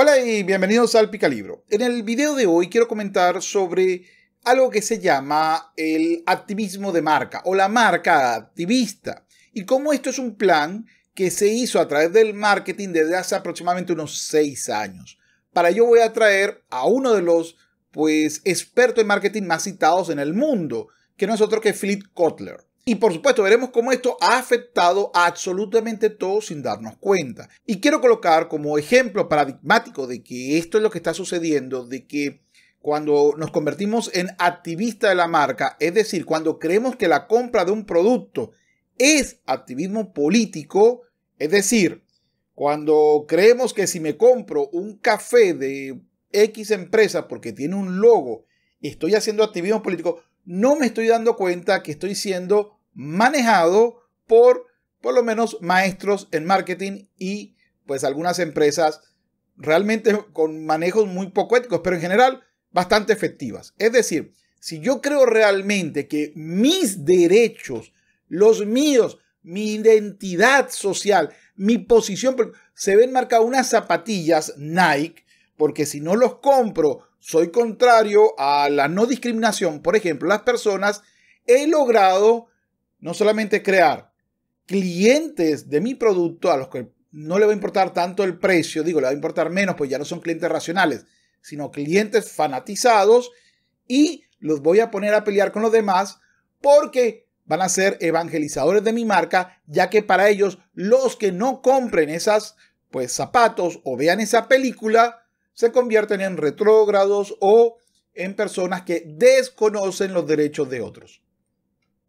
Hola y bienvenidos al Picalibro. En el video de hoy quiero comentar sobre algo que se llama el activismo de marca o la marca activista y cómo esto es un plan que se hizo a través del marketing desde hace aproximadamente unos 6 años. Para ello voy a traer a uno de los pues expertos en marketing más citados en el mundo, que no es otro que Philip Kotler. Y por supuesto, veremos cómo esto ha afectado absolutamente todo sin darnos cuenta. Y quiero colocar como ejemplo paradigmático de que esto es lo que está sucediendo, de que cuando nos convertimos en activista de la marca, es decir, cuando creemos que la compra de un producto es activismo político, es decir, cuando creemos que si me compro un café de X empresa porque tiene un logo estoy haciendo activismo político, no me estoy dando cuenta que estoy siendo manejado por por lo menos maestros en marketing y pues algunas empresas realmente con manejos muy poco éticos, pero en general bastante efectivas. Es decir, si yo creo realmente que mis derechos, los míos, mi identidad social, mi posición, se ven marcadas unas zapatillas Nike, porque si no los compro, soy contrario a la no discriminación. Por ejemplo, las personas he logrado no solamente crear clientes de mi producto a los que no le va a importar tanto el precio, digo, le va a importar menos, pues ya no son clientes racionales, sino clientes fanatizados y los voy a poner a pelear con los demás porque van a ser evangelizadores de mi marca, ya que para ellos los que no compren esas pues zapatos o vean esa película se convierten en retrógrados o en personas que desconocen los derechos de otros.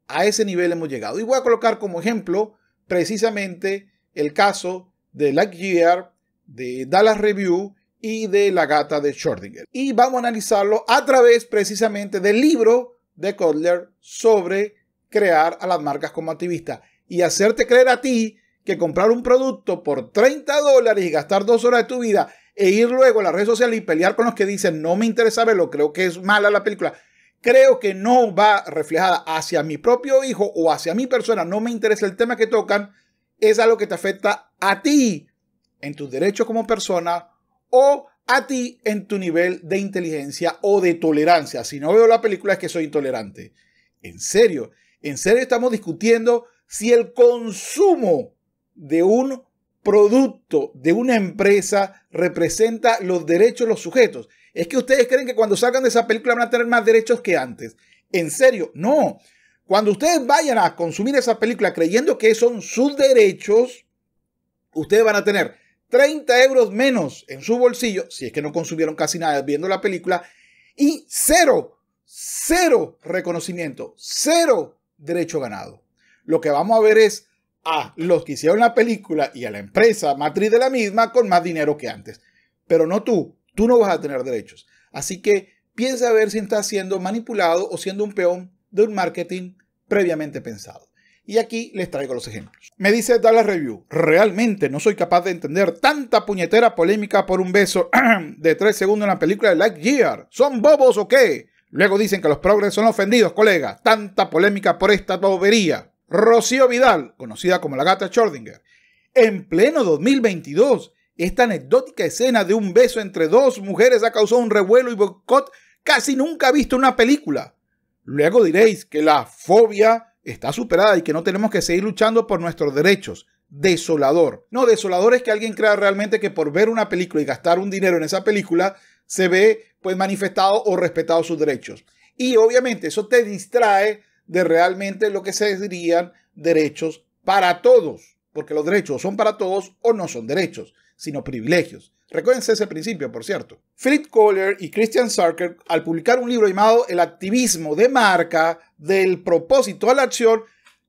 A ese nivel hemos llegado. Y voy a colocar como ejemplo precisamente el caso de Lightyear, de Dallas Review y de La gata de Schrödinger. Y vamos a analizarlo a través precisamente del libro de Kotler sobre crear a las marcas como activistas y hacerte creer a ti que comprar un producto por 30 dólares y gastar dos horas de tu vida e ir luego a las redes sociales y pelear con los que dicen no me interesa verlo, creo que es mala la película creo que no va reflejada hacia mi propio hijo o hacia mi persona, no me interesa el tema que tocan, es algo que te afecta a ti en tus derechos como persona o a ti en tu nivel de inteligencia o de tolerancia. Si no veo la película es que soy intolerante. En serio, en serio estamos discutiendo si el consumo de un producto de una empresa representa los derechos de los sujetos. Es que ustedes creen que cuando salgan de esa película van a tener más derechos que antes. En serio, no. Cuando ustedes vayan a consumir esa película creyendo que son sus derechos, ustedes van a tener 30 euros menos en su bolsillo, si es que no consumieron casi nada viendo la película, y cero, cero reconocimiento, cero derecho ganado. Lo que vamos a ver es a los que hicieron la película y a la empresa matriz de la misma con más dinero que antes. Pero no tú, Tú no vas a tener derechos. Así que piensa a ver si estás siendo manipulado o siendo un peón de un marketing previamente pensado. Y aquí les traigo los ejemplos. Me dice Dallas Review, realmente no soy capaz de entender tanta puñetera polémica por un beso de tres segundos en la película de Lightyear. ¿Son bobos o qué? Luego dicen que los progres son ofendidos, colega. Tanta polémica por esta bobería. Rocío Vidal, conocida como la gata Schrödinger, en pleno 2022 esta anecdótica escena de un beso entre dos mujeres ha causado un revuelo y boicot casi nunca ha visto una película. Luego diréis que la fobia está superada y que no tenemos que seguir luchando por nuestros derechos. Desolador. No, desolador es que alguien crea realmente que por ver una película y gastar un dinero en esa película se ve pues manifestado o respetado sus derechos. Y obviamente eso te distrae de realmente lo que se dirían derechos para todos, porque los derechos son para todos o no son derechos sino privilegios. Recuérdense ese principio, por cierto. Fritz Kohler y Christian Sarker, al publicar un libro llamado El activismo de marca, del propósito a la acción,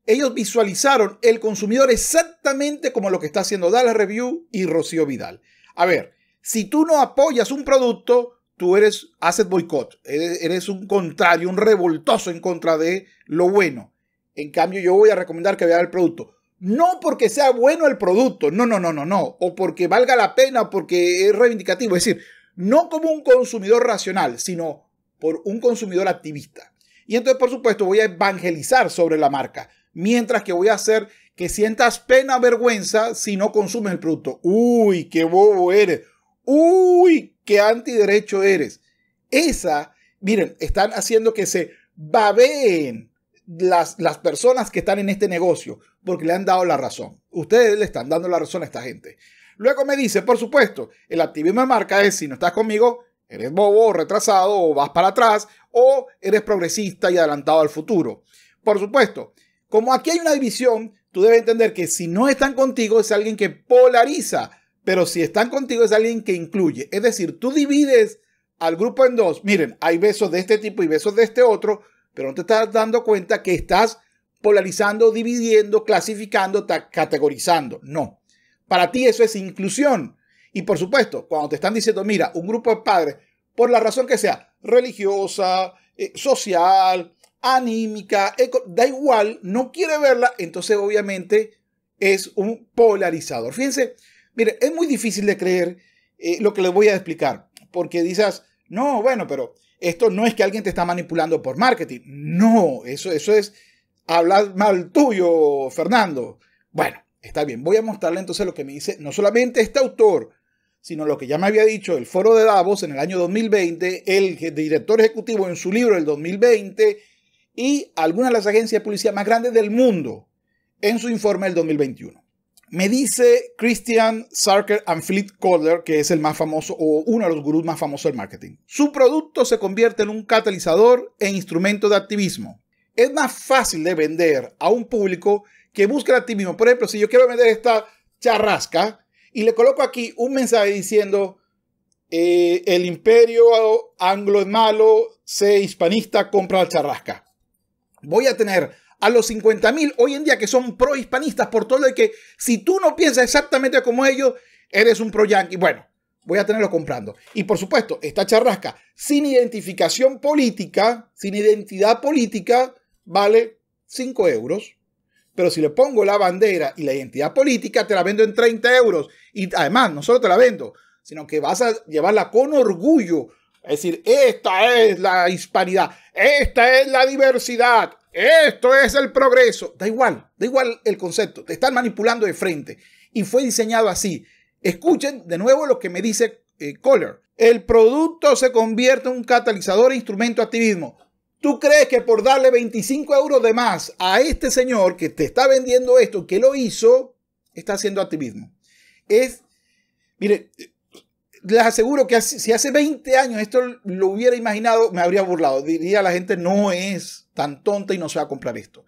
ellos visualizaron el consumidor exactamente como lo que está haciendo Dallas Review y Rocío Vidal. A ver, si tú no apoyas un producto, tú eres, haces boicot, eres, un contrario, un revoltoso en contra de lo bueno. En cambio, yo voy a recomendar que vea el producto. No porque sea bueno el producto, no, no, no, no, no, o porque valga la pena, porque es reivindicativo, es decir, no como un consumidor racional, sino por un consumidor activista. Y entonces, por supuesto, voy a evangelizar sobre la marca, mientras que voy a hacer que sientas pena, vergüenza si no consumes el producto. Uy, qué bobo eres. Uy, qué antiderecho eres. Esa, miren, están haciendo que se babeen las, personas que están en este negocio, porque le han dado la razón. Ustedes le están dando la razón a esta gente. Luego me dice, por supuesto, el activismo de marca es si no estás conmigo, eres bobo retrasado o vas para atrás o eres progresista y adelantado al futuro. Por supuesto, como aquí hay una división, tú debes entender que si no están contigo es alguien que polariza, pero si están contigo es alguien que incluye. Es decir, tú divides al grupo en dos. Miren, hay besos de este tipo y besos de este otro, pero no te estás dando cuenta que estás polarizando, dividiendo, clasificando, categorizando. No. Para ti eso es inclusión. Y por supuesto, cuando te están diciendo, mira, un grupo de padres, por la razón que sea, religiosa, eh, social, anímica, da igual, no quiere verla, entonces obviamente es un polarizador. Fíjense, mire, es muy difícil de creer eh, lo que les voy a explicar, porque dices, no, bueno, pero esto no es que alguien te está manipulando por marketing. No, eso, eso es hablar mal tuyo, Fernando. Bueno, está bien. Voy a mostrarle entonces lo que me dice no solamente este autor, sino lo que ya me había dicho el foro de Davos en el año 2020, el director ejecutivo en su libro del 2020 y algunas de las agencias de policía más grandes del mundo en su informe del 2021. Me dice Christian Sarker and Fleet Kotler, que es el más famoso o uno de los gurús más famosos del marketing. Su producto se convierte en un catalizador e instrumento de activismo. Es más fácil de vender a un público que busca el activismo. Por ejemplo, si yo quiero vender esta charrasca y le coloco aquí un mensaje diciendo eh, el imperio anglo es malo, sé hispanista, compra la charrasca. Voy a tener a los 50.000 hoy en día que son pro-hispanistas por todo lo que si tú no piensas exactamente como ellos, eres un pro-yankee. Bueno, voy a tenerlo comprando. Y por supuesto, esta charrasca sin identificación política, sin identidad política, vale 5 euros. Pero si le pongo la bandera y la identidad política, te la vendo en 30 euros. Y además, no solo te la vendo, sino que vas a llevarla con orgullo es decir, esta es la hispanidad, esta es la diversidad, esto es el progreso. Da igual, da igual el concepto, te están manipulando de frente. Y fue diseñado así. Escuchen de nuevo lo que me dice Color. Eh, el producto se convierte en un catalizador e instrumento de activismo. ¿Tú crees que por darle 25 euros de más a este señor que te está vendiendo esto, que lo hizo, está haciendo activismo? Es, mire, les aseguro que si hace 20 años esto lo hubiera imaginado, me habría burlado. Diría la gente, no es tan tonta y no se va a comprar esto.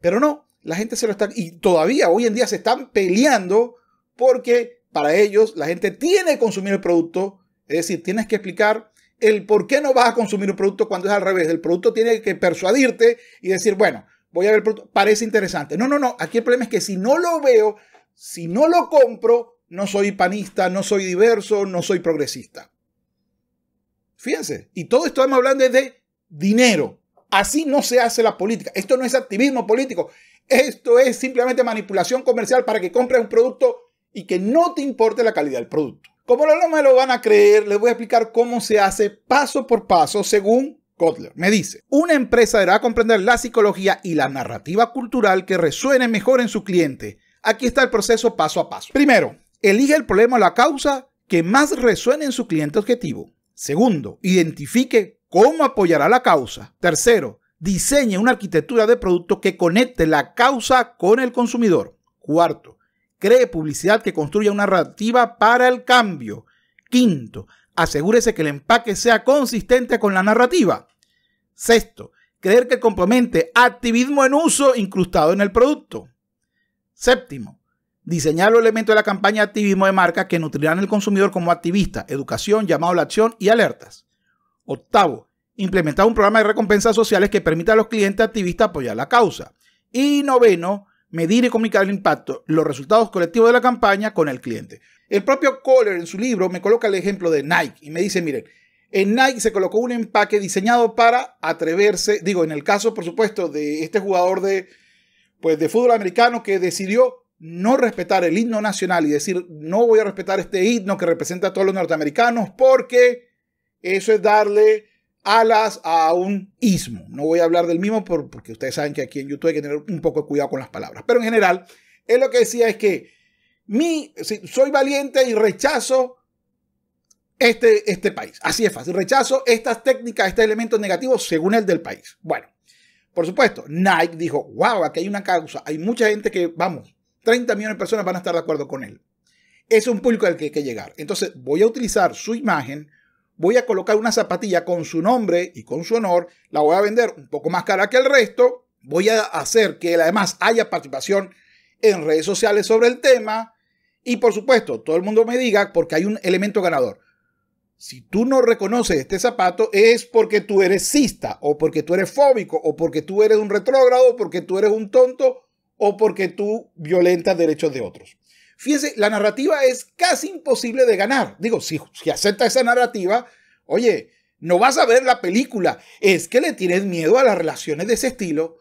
Pero no, la gente se lo está... Y todavía hoy en día se están peleando porque para ellos la gente tiene que consumir el producto. Es decir, tienes que explicar el por qué no vas a consumir un producto cuando es al revés. El producto tiene que persuadirte y decir, bueno, voy a ver el producto, parece interesante. No, no, no, aquí el problema es que si no lo veo, si no lo compro, no soy panista, no soy diverso, no soy progresista. Fíjense, y todo esto estamos hablando de dinero. Así no se hace la política. Esto no es activismo político. Esto es simplemente manipulación comercial para que compres un producto y que no te importe la calidad del producto. Como no me lo van a creer, les voy a explicar cómo se hace paso por paso según Kotler. Me dice, una empresa deberá comprender la psicología y la narrativa cultural que resuene mejor en su cliente. Aquí está el proceso paso a paso. Primero, Elige el problema o la causa que más resuene en su cliente objetivo. Segundo, identifique cómo apoyará la causa. Tercero, diseñe una arquitectura de producto que conecte la causa con el consumidor. Cuarto, cree publicidad que construya una narrativa para el cambio. Quinto, asegúrese que el empaque sea consistente con la narrativa. Sexto, creer que complemente activismo en uso incrustado en el producto. Séptimo, diseñar los elementos de la campaña de activismo de marca que nutrirán al consumidor como activista, educación, llamado a la acción y alertas. Octavo, implementar un programa de recompensas sociales que permita a los clientes activistas apoyar la causa. Y noveno, medir y comunicar el impacto, los resultados colectivos de la campaña con el cliente. El propio Kohler en su libro me coloca el ejemplo de Nike y me dice, miren, en Nike se colocó un empaque diseñado para atreverse, digo, en el caso, por supuesto, de este jugador de, pues, de fútbol americano que decidió no respetar el himno nacional y decir no voy a respetar este himno que representa a todos los norteamericanos porque eso es darle alas a un ismo. No voy a hablar del mismo porque ustedes saben que aquí en YouTube hay que tener un poco de cuidado con las palabras. Pero en general, él lo que decía es que mi, soy valiente y rechazo este, este país. Así es fácil. Rechazo estas técnicas, estos elementos negativos según el del país. Bueno, por supuesto, Nike dijo, wow, aquí hay una causa. Hay mucha gente que, vamos, 30 millones de personas van a estar de acuerdo con él. Es un público al que hay que llegar. Entonces voy a utilizar su imagen, voy a colocar una zapatilla con su nombre y con su honor, la voy a vender un poco más cara que el resto, voy a hacer que además haya participación en redes sociales sobre el tema y por supuesto todo el mundo me diga porque hay un elemento ganador. Si tú no reconoces este zapato es porque tú eres cista o porque tú eres fóbico o porque tú eres un retrógrado o porque tú eres un tonto o porque tú violentas derechos de otros. Fíjense, la narrativa es casi imposible de ganar. Digo, si, si acepta esa narrativa, oye, no vas a ver la película. Es que le tienes miedo a las relaciones de ese estilo.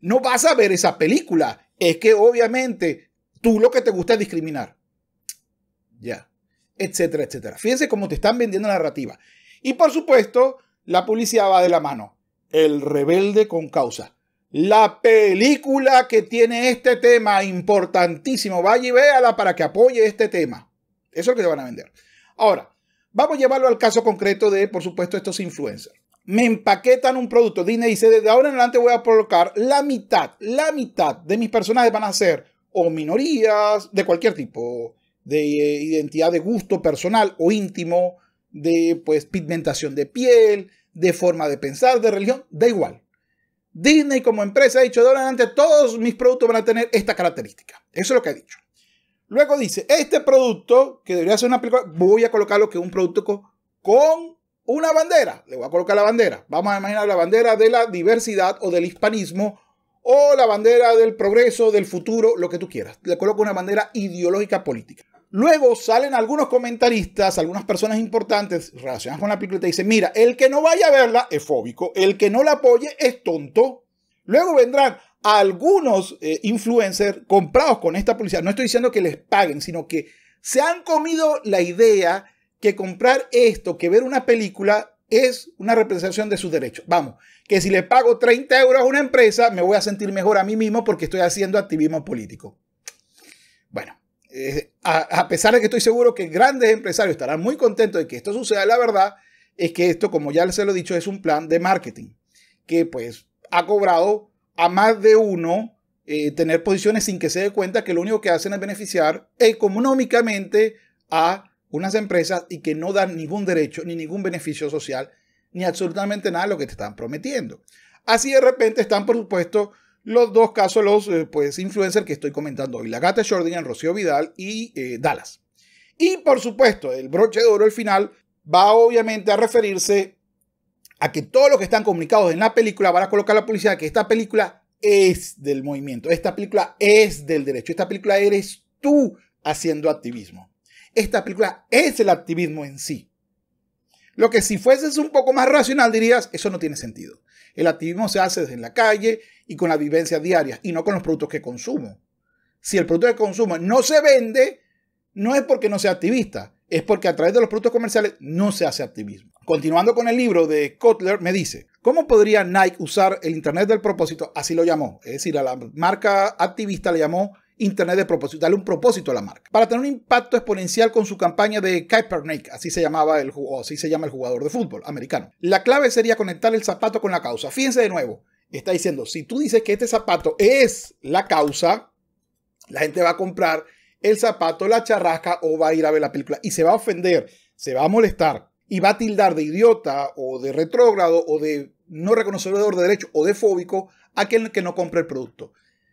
No vas a ver esa película. Es que obviamente tú lo que te gusta es discriminar. Ya, etcétera, etcétera. Fíjense cómo te están vendiendo la narrativa. Y por supuesto, la publicidad va de la mano. El rebelde con causa la película que tiene este tema importantísimo. Vaya y véala para que apoye este tema. Eso es lo que te van a vender. Ahora, vamos a llevarlo al caso concreto de, por supuesto, estos influencers. Me empaquetan un producto. Disney dice, desde ahora en adelante voy a colocar la mitad, la mitad de mis personajes van a ser o minorías de cualquier tipo, de eh, identidad de gusto personal o íntimo, de pues pigmentación de piel, de forma de pensar, de religión, da igual. Disney como empresa ha dicho, de ahora adelante todos mis productos van a tener esta característica. Eso es lo que ha dicho. Luego dice, este producto, que debería ser una película, voy a colocarlo que es un producto con una bandera. Le voy a colocar la bandera. Vamos a imaginar la bandera de la diversidad o del hispanismo o la bandera del progreso, del futuro, lo que tú quieras. Le coloco una bandera ideológica política. Luego salen algunos comentaristas, algunas personas importantes relacionadas con la película y dicen, mira, el que no vaya a verla es fóbico, el que no la apoye es tonto. Luego vendrán algunos eh, influencers comprados con esta publicidad. No estoy diciendo que les paguen, sino que se han comido la idea que comprar esto, que ver una película es una representación de sus derechos. Vamos, que si le pago 30 euros a una empresa, me voy a sentir mejor a mí mismo porque estoy haciendo activismo político. Bueno, eh, a, pesar de que estoy seguro que grandes empresarios estarán muy contentos de que esto suceda, la verdad es que esto, como ya se lo he dicho, es un plan de marketing que pues ha cobrado a más de uno eh, tener posiciones sin que se dé cuenta que lo único que hacen es beneficiar económicamente a unas empresas y que no dan ningún derecho ni ningún beneficio social ni absolutamente nada de lo que te están prometiendo. Así de repente están, por supuesto, los dos casos, los eh, pues, influencers que estoy comentando hoy, la gata Jordan, Rocío Vidal y eh, Dallas. Y por supuesto, el broche de oro al final va obviamente a referirse a que todos los que están comunicados en la película van a colocar la publicidad que esta película es del movimiento, esta película es del derecho, esta película eres tú haciendo activismo. Esta película es el activismo en sí. Lo que si fueses un poco más racional dirías, eso no tiene sentido. El activismo se hace desde la calle, y con las vivencias diarias y no con los productos que consumo. Si el producto que consumo no se vende, no es porque no sea activista, es porque a través de los productos comerciales no se hace activismo. Continuando con el libro de Kotler, me dice, ¿cómo podría Nike usar el Internet del propósito? Así lo llamó, es decir, a la marca activista le llamó Internet de propósito, darle un propósito a la marca, para tener un impacto exponencial con su campaña de Kaepernick, así se llamaba el, así se llama el jugador de fútbol americano. La clave sería conectar el zapato con la causa. Fíjense de nuevo, está diciendo, si tú dices que este zapato es la causa, la gente va a comprar el zapato, la charrasca o va a ir a ver la película y se va a ofender, se va a molestar y va a tildar de idiota o de retrógrado o de no reconocedor de derecho o de fóbico a aquel que no compre el producto.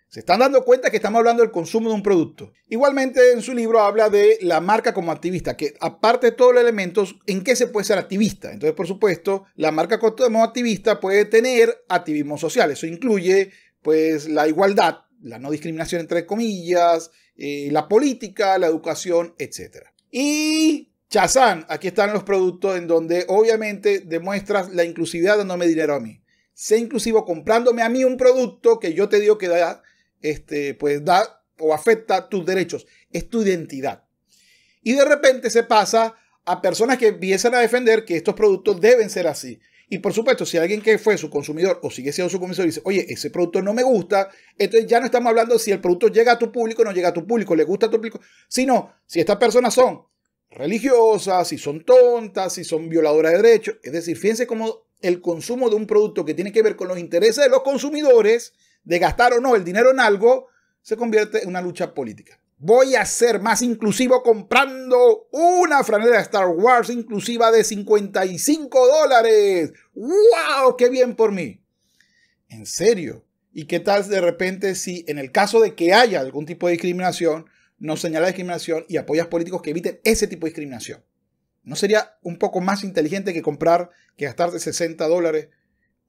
Se están dando cuenta que estamos hablando del consumo de un producto. Igualmente en su libro habla de la marca como activista, que aparte de todos los elementos, ¿en qué se puede ser activista? Entonces, por supuesto, la marca como activista puede tener activismo social. Eso incluye pues la igualdad, la no discriminación entre comillas, eh, la política, la educación, etc. Y Chazán, aquí están los productos en donde obviamente demuestras la inclusividad dándome dinero a mí. Sé inclusivo comprándome a mí un producto que yo te digo que da este, pues da o afecta tus derechos, es tu identidad. Y de repente se pasa a personas que empiezan a defender que estos productos deben ser así. Y por supuesto, si alguien que fue su consumidor o sigue siendo su consumidor dice, oye, ese producto no me gusta, entonces ya no estamos hablando si el producto llega a tu público no llega a tu público, le gusta a tu público, sino si estas personas son religiosas, si son tontas, si son violadoras de derechos. Es decir, fíjense cómo el consumo de un producto que tiene que ver con los intereses de los consumidores de gastar o no el dinero en algo, se convierte en una lucha política. Voy a ser más inclusivo comprando una franela de Star Wars inclusiva de 55 dólares. ¡Wow! ¡Qué bien por mí! En serio. ¿Y qué tal de repente si en el caso de que haya algún tipo de discriminación, no señala discriminación y apoyas políticos que eviten ese tipo de discriminación? ¿No sería un poco más inteligente que comprar, que de 60 dólares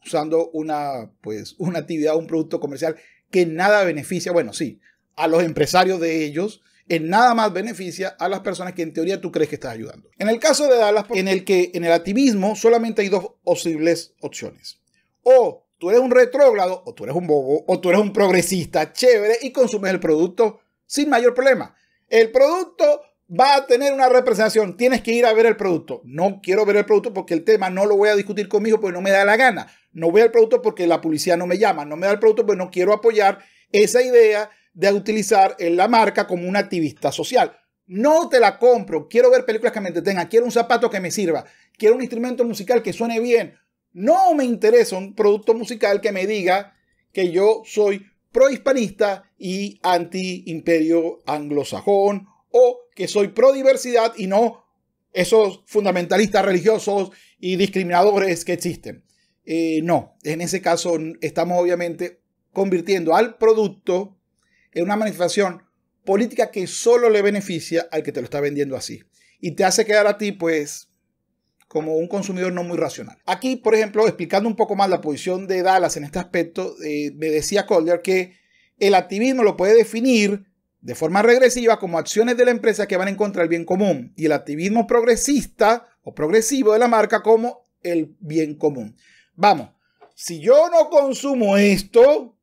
usando una, pues, una actividad, un producto comercial que nada beneficia, bueno, sí, a los empresarios de ellos, en nada más beneficia a las personas que en teoría tú crees que estás ayudando. En el caso de Dallas, en el que en el activismo solamente hay dos posibles opciones. O tú eres un retrógrado, o tú eres un bobo, o tú eres un progresista chévere y consumes el producto sin mayor problema. El producto va a tener una representación, tienes que ir a ver el producto. No quiero ver el producto porque el tema no lo voy a discutir conmigo porque no me da la gana. No voy al producto porque la policía no me llama. No me da el producto porque no quiero apoyar esa idea de utilizar la marca como un activista social. No te la compro. Quiero ver películas que me entretengan. Quiero un zapato que me sirva. Quiero un instrumento musical que suene bien. No me interesa un producto musical que me diga que yo soy prohispanista y anti imperio anglosajón o que soy pro diversidad y no esos fundamentalistas religiosos y discriminadores que existen. Eh, no, en ese caso estamos obviamente convirtiendo al producto en una manifestación política que solo le beneficia al que te lo está vendiendo así. Y te hace quedar a ti, pues, como un consumidor no muy racional. Aquí, por ejemplo, explicando un poco más la posición de Dallas en este aspecto, eh, me decía Collier que el activismo lo puede definir de forma regresiva como acciones de la empresa que van en contra del bien común y el activismo progresista o progresivo de la marca como el bien común. Vamos, si yo no consumo esto,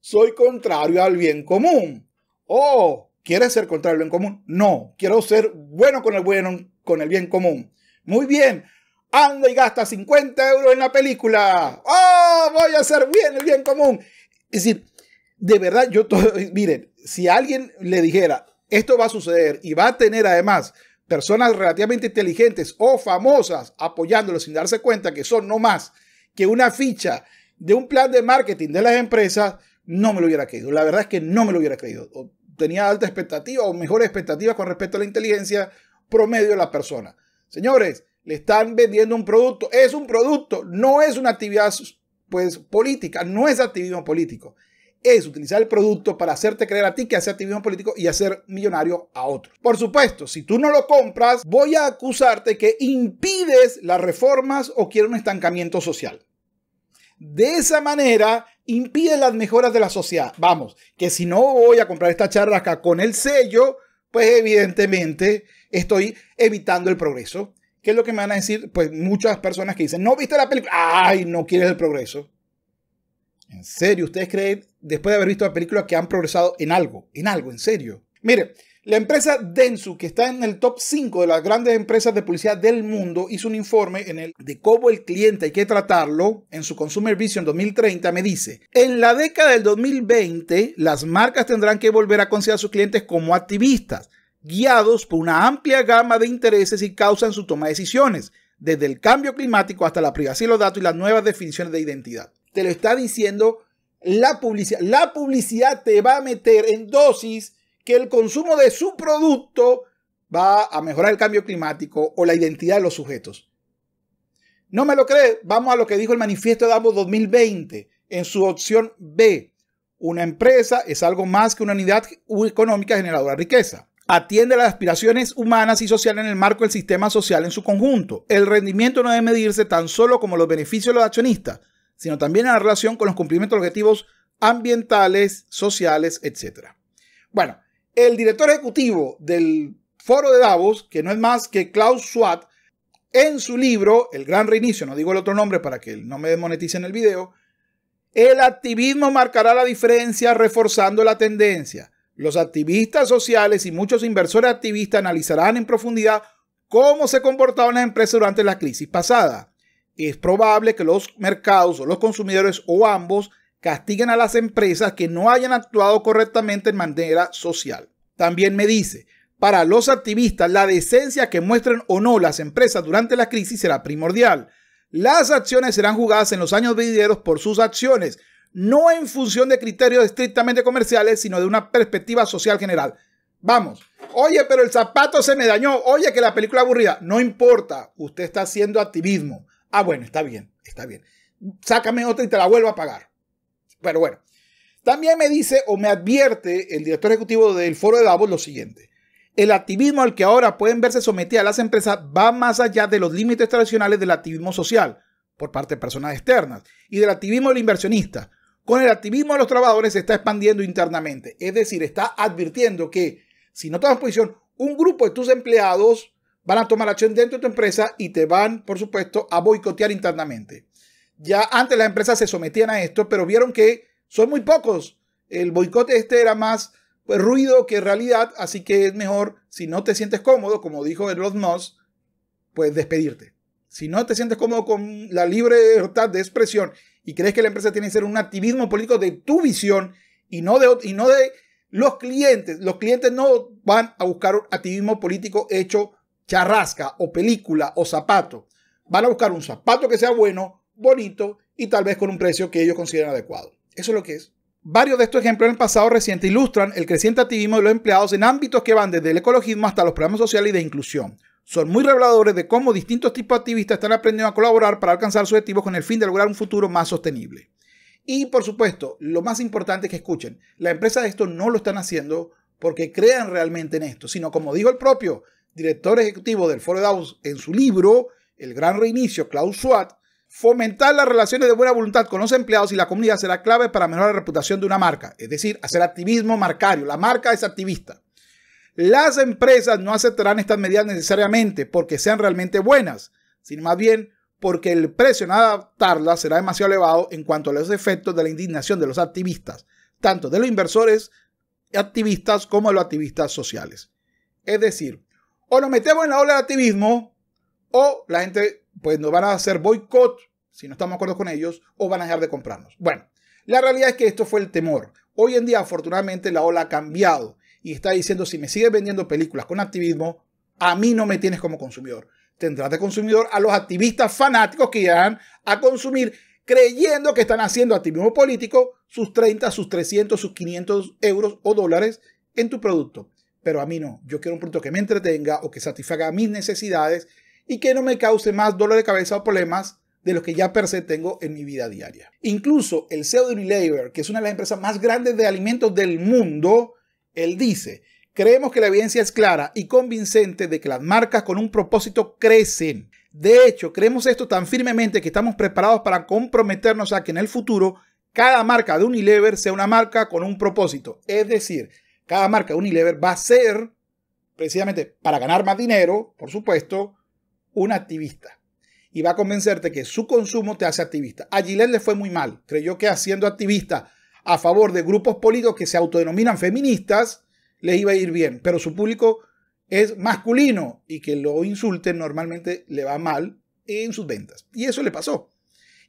soy contrario al bien común. Oh, ¿quieres ser contrario al bien común? No, quiero ser bueno con el con el bien común. Muy bien, anda y gasta 50 euros en la película. Oh, voy a hacer bien el bien común. Es decir, de verdad, yo, miren, si alguien le dijera, esto va a suceder y va a tener además personas relativamente inteligentes o famosas apoyándolo sin darse cuenta que son no más que una ficha de un plan de marketing de las empresas, no me lo hubiera creído. La verdad es que no me lo hubiera creído. tenía alta expectativa o mejores expectativas con respecto a la inteligencia promedio de la persona. Señores, le están vendiendo un producto. Es un producto, no es una actividad pues, política, no es activismo político es utilizar el producto para hacerte creer a ti que hace activismo político y hacer millonario a otros. Por supuesto, si tú no lo compras, voy a acusarte que impides las reformas o quiero un estancamiento social. De esa manera, impide las mejoras de la sociedad. Vamos, que si no voy a comprar esta acá con el sello, pues evidentemente estoy evitando el progreso. ¿Qué es lo que me van a decir? Pues muchas personas que dicen, no viste la película, ay, no quieres el progreso. ¿En serio? ¿Ustedes creen, después de haber visto la película, que han progresado en algo? En algo, en serio. Mire, la empresa Densu, que está en el top 5 de las grandes empresas de publicidad del mundo, hizo un informe en el de cómo el cliente hay que tratarlo en su Consumer Vision 2030. Me dice, en la década del 2020, las marcas tendrán que volver a considerar a sus clientes como activistas, guiados por una amplia gama de intereses y causan su toma de decisiones desde el cambio climático hasta la privacidad de los datos y las nuevas definiciones de identidad. Te lo está diciendo la publicidad. La publicidad te va a meter en dosis que el consumo de su producto va a mejorar el cambio climático o la identidad de los sujetos. No me lo crees. Vamos a lo que dijo el manifiesto de Davos 2020 en su opción B. Una empresa es algo más que una unidad económica generadora de riqueza atiende a las aspiraciones humanas y sociales en el marco del sistema social en su conjunto. El rendimiento no debe medirse tan solo como los beneficios de los accionistas, sino también en relación con los cumplimientos de objetivos ambientales, sociales, etc. Bueno, el director ejecutivo del foro de Davos, que no es más que Klaus Schwab, en su libro, El Gran Reinicio, no digo el otro nombre para que no me desmoneticen el video, el activismo marcará la diferencia reforzando la tendencia. Los activistas sociales y muchos inversores activistas analizarán en profundidad cómo se comportaron las empresas durante la crisis pasada. Es probable que los mercados o los consumidores o ambos castiguen a las empresas que no hayan actuado correctamente en manera social. También me dice, para los activistas, la decencia que muestren o no las empresas durante la crisis será primordial. Las acciones serán jugadas en los años venideros por sus acciones, no en función de criterios estrictamente comerciales, sino de una perspectiva social general. Vamos, oye, pero el zapato se me dañó, oye, que la película aburrida, no importa, usted está haciendo activismo. Ah, bueno, está bien, está bien. Sácame otra y te la vuelvo a pagar. Pero bueno, también me dice o me advierte el director ejecutivo del foro de Davos lo siguiente. El activismo al que ahora pueden verse sometidas las empresas va más allá de los límites tradicionales del activismo social por parte de personas externas y del activismo del inversionista con el activismo de los trabajadores se está expandiendo internamente. Es decir, está advirtiendo que si no tomas posición, un grupo de tus empleados van a tomar acción dentro de tu empresa y te van, por supuesto, a boicotear internamente. Ya antes las empresas se sometían a esto, pero vieron que son muy pocos. El boicote este era más pues, ruido que realidad, así que es mejor, si no te sientes cómodo, como dijo Elon Moss, pues despedirte. Si no te sientes cómodo con la libertad de expresión ¿Y crees que la empresa tiene que ser un activismo político de tu visión y no de, y no de los clientes? Los clientes no van a buscar un activismo político hecho charrasca o película o zapato. Van a buscar un zapato que sea bueno, bonito y tal vez con un precio que ellos consideren adecuado. Eso es lo que es. Varios de estos ejemplos en el pasado reciente ilustran el creciente activismo de los empleados en ámbitos que van desde el ecologismo hasta los programas sociales y de inclusión son muy reveladores de cómo distintos tipos de activistas están aprendiendo a colaborar para alcanzar sus objetivos con el fin de lograr un futuro más sostenible. Y por supuesto, lo más importante es que escuchen, la empresa de esto no lo están haciendo porque crean realmente en esto, sino como dijo el propio director ejecutivo del Foro de en su libro, El Gran Reinicio, Klaus Schwab, fomentar las relaciones de buena voluntad con los empleados y la comunidad será clave para mejorar la reputación de una marca, es decir, hacer activismo marcario. La marca es activista. Las empresas no aceptarán estas medidas necesariamente porque sean realmente buenas, sino más bien porque el precio en adaptarlas será demasiado elevado en cuanto a los efectos de la indignación de los activistas, tanto de los inversores activistas como de los activistas sociales. Es decir, o nos metemos en la ola de activismo o la gente pues nos van a hacer boicot si no estamos de acuerdo con ellos o van a dejar de comprarnos. Bueno, la realidad es que esto fue el temor. Hoy en día afortunadamente la ola ha cambiado y está diciendo, si me sigues vendiendo películas con activismo, a mí no me tienes como consumidor. Tendrás de consumidor a los activistas fanáticos que irán a consumir creyendo que están haciendo activismo político sus 30, sus 300, sus 500 euros o dólares en tu producto. Pero a mí no. Yo quiero un producto que me entretenga o que satisfaga mis necesidades y que no me cause más dolor de cabeza o problemas de los que ya per se tengo en mi vida diaria. Incluso el CEO de Unilever, que es una de las empresas más grandes de alimentos del mundo, él dice, creemos que la evidencia es clara y convincente de que las marcas con un propósito crecen. De hecho, creemos esto tan firmemente que estamos preparados para comprometernos a que en el futuro cada marca de Unilever sea una marca con un propósito. Es decir, cada marca de Unilever va a ser, precisamente para ganar más dinero, por supuesto, un activista. Y va a convencerte que su consumo te hace activista. A Gillette le fue muy mal. Creyó que haciendo activista a favor de grupos políticos que se autodenominan feministas, les iba a ir bien, pero su público es masculino y que lo insulten normalmente le va mal en sus ventas. Y eso le pasó.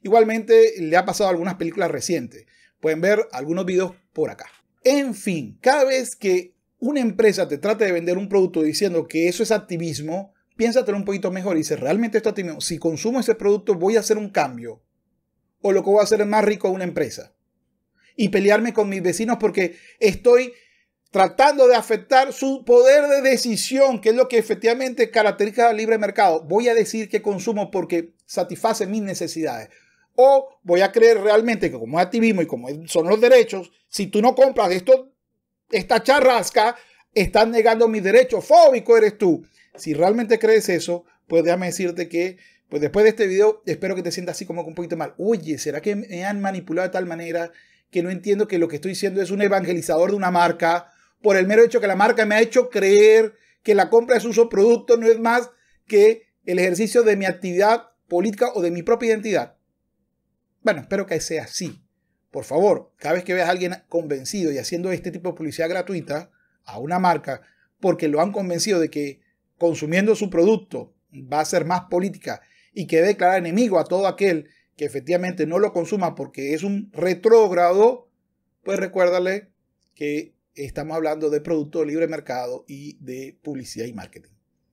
Igualmente le ha pasado a algunas películas recientes. Pueden ver algunos videos por acá. En fin, cada vez que una empresa te trate de vender un producto diciendo que eso es activismo, piénsatelo un poquito mejor y dice, realmente esto es activismo. Si consumo ese producto voy a hacer un cambio. O lo que voy a hacer es más rico a una empresa y pelearme con mis vecinos porque estoy tratando de afectar su poder de decisión, que es lo que efectivamente caracteriza al libre mercado. Voy a decir que consumo porque satisface mis necesidades. O voy a creer realmente que como es activismo y como son los derechos, si tú no compras esto, esta charrasca, estás negando mi derecho Fóbico eres tú. Si realmente crees eso, pues déjame decirte que pues después de este video espero que te sientas así como un poquito mal. Oye, ¿será que me han manipulado de tal manera que no entiendo que lo que estoy diciendo es un evangelizador de una marca por el mero hecho que la marca me ha hecho creer que la compra de uso producto, no es más que el ejercicio de mi actividad política o de mi propia identidad. Bueno, espero que sea así. Por favor, cada vez que veas a alguien convencido y haciendo este tipo de publicidad gratuita a una marca porque lo han convencido de que consumiendo su producto va a ser más política y que declara enemigo a todo aquel que efectivamente no lo consuma porque es un retrógrado, pues recuérdale que estamos hablando de producto libre mercado y de publicidad y marketing.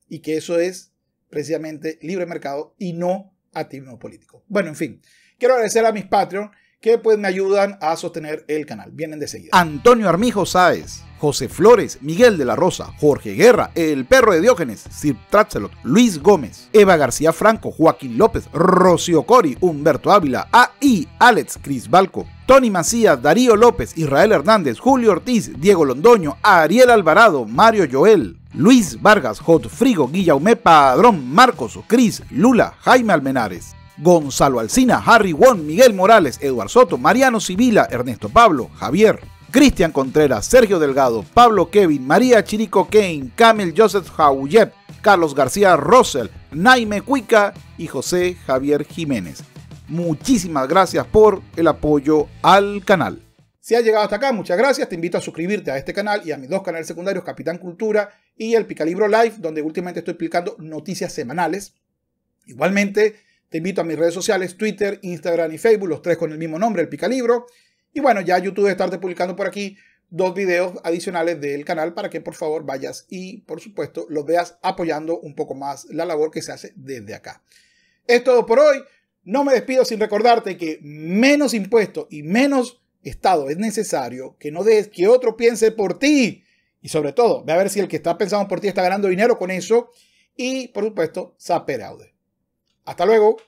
Y que eso es precisamente libre mercado y no activismo político. Bueno, en fin, quiero agradecer a mis Patreon que pues me ayudan a sostener el canal. Vienen de seguida. Antonio Armijo Sáez. José Flores, Miguel de la Rosa, Jorge Guerra, El Perro de Diógenes, Sir Tratzelot, Luis Gómez, Eva García Franco, Joaquín López, Rocío Cori, Humberto Ávila, A.I., Alex Balco, Tony Macías, Darío López, Israel Hernández, Julio Ortiz, Diego Londoño, Ariel Alvarado, Mario Joel, Luis Vargas, Hot Frigo, Guillaume Padrón, Marcos, Cris, Lula, Jaime Almenares. Gonzalo Alcina, Harry Won, Miguel Morales, Eduardo Soto, Mariano Sibila, Ernesto Pablo, Javier, Cristian Contreras, Sergio Delgado, Pablo Kevin, María Chirico Kane, Camil Joseph Jauyep, Carlos García Russell, Naime Cuica y José Javier Jiménez. Muchísimas gracias por el apoyo al canal. Si has llegado hasta acá, muchas gracias. Te invito a suscribirte a este canal y a mis dos canales secundarios, Capitán Cultura y el Picalibro Live, donde últimamente estoy explicando noticias semanales. Igualmente, te invito a mis redes sociales, Twitter, Instagram y Facebook, los tres con el mismo nombre, el Picalibro. Y bueno, ya YouTube estará publicando por aquí dos videos adicionales del canal para que por favor vayas y por supuesto los veas apoyando un poco más la labor que se hace desde acá. Es todo por hoy. No me despido sin recordarte que menos impuestos y menos Estado es necesario, que no des que otro piense por ti. Y sobre todo, ve a ver si el que está pensando por ti está ganando dinero con eso. Y por supuesto, saperaude. Hasta luego.